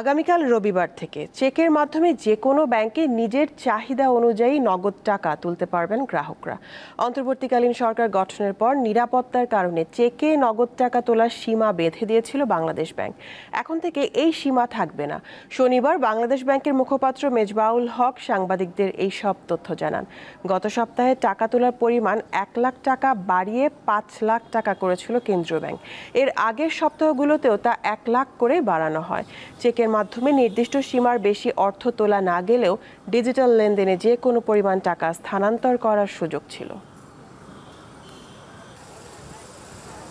আগামীকাল রবিবার থেকে চেকের মাধ্যমে যে কোনো ব্যাংকে নিজের চাহিদা অনুযায়ী নগদ টাকা তুলতে পারবেন গ্রাহকরা অন্তর্বর্তীকালীন সরকার গঠনের পর নিরাপত্তার কারণে চেকে নগদ টাকা তোলার সীমা বেঁধে দিয়েছিল বাংলাদেশ ব্যাংক এখন থেকে এই সীমা থাকবে না শনিবার বাংলাদেশ ব্যাংকের মুখপাত্র মেজবাউল হক সাংবাদিকদের এই সব তথ্য জানান গত সপ্তাহে টাকা তোলার পরিমাণ এক লাখ টাকা বাড়িয়ে পাঁচ লাখ টাকা করেছিল কেন্দ্রীয় ব্যাংক এর আগের সপ্তাহগুলোতেও তা এক লাখ করে বাড়ানো হয় চেকে চেকের মাধ্যমে নির্দিষ্ট সীমার বেশি অর্থ তোলা না গেলেও ডিজিটাল লেনদেনে যে কোনো পরিমাণ টাকা স্থানান্তর করার সুযোগ ছিল